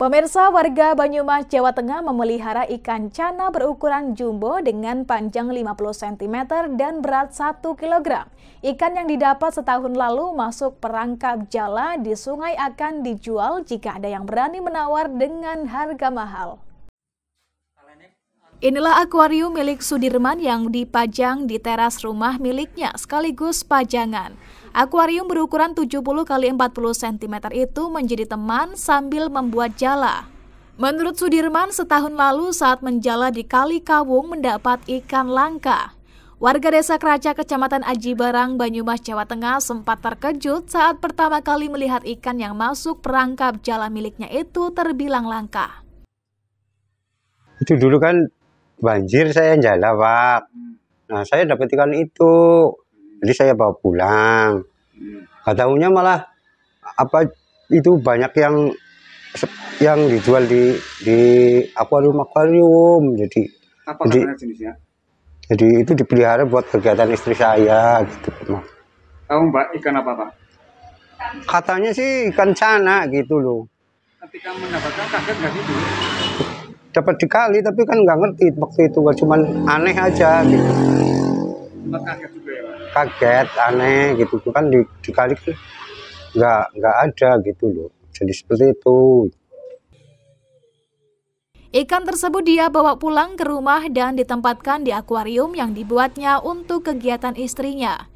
Pemirsa warga Banyumas, Jawa Tengah memelihara ikan cana berukuran jumbo dengan panjang 50 cm dan berat 1 kg. Ikan yang didapat setahun lalu masuk perangkap jala di sungai akan dijual jika ada yang berani menawar dengan harga mahal. Inilah akuarium milik Sudirman yang dipajang di teras rumah miliknya sekaligus pajangan. Akuarium berukuran 70 x 40 cm itu menjadi teman sambil membuat jala. Menurut Sudirman, setahun lalu saat menjala di Kali Kawung mendapat ikan langka. Warga desa Keraca, Kecamatan Aji Barang, Banyumas, Jawa Tengah sempat terkejut saat pertama kali melihat ikan yang masuk perangkap jala miliknya itu terbilang langka. Itu dulu kan banjir saya jala pak nah saya dapat ikan itu jadi saya bawa pulang Katanya malah apa itu banyak yang yang dijual di di akuarium akuarium jadi apa jadi, jadi itu dipelihara buat kegiatan istri saya gitu pak tahu mbak ikan apa pak katanya sih ikan cana gitu loh ketika mendapatkan kaget gak sih dapat dikali tapi kan nggak ngerti waktu itu gua cuman aneh aja gitu kaget ya, kaget aneh gitu kan di, dikali kan nggak nggak ada gitu loh jadi seperti itu Ikan tersebut dia bawa pulang ke rumah dan ditempatkan di akuarium yang dibuatnya untuk kegiatan istrinya.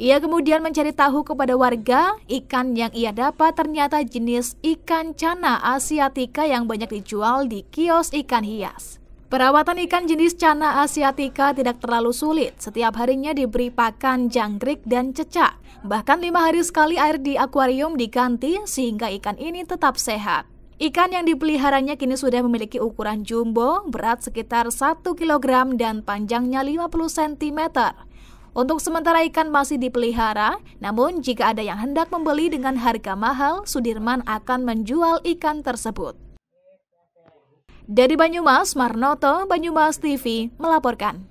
Ia kemudian mencari tahu kepada warga, ikan yang ia dapat ternyata jenis ikan cana asiatica yang banyak dijual di kios ikan hias. Perawatan ikan jenis cana asiatica tidak terlalu sulit. Setiap harinya diberi pakan jangkrik dan cecak. Bahkan lima hari sekali air di akuarium diganti sehingga ikan ini tetap sehat. Ikan yang dipeliharanya kini sudah memiliki ukuran jumbo, berat sekitar 1 kg dan panjangnya 50 cm. Untuk sementara ikan masih dipelihara, namun jika ada yang hendak membeli dengan harga mahal, Sudirman akan menjual ikan tersebut. Dari Banyumas, Marnoto, Banyumas TV melaporkan.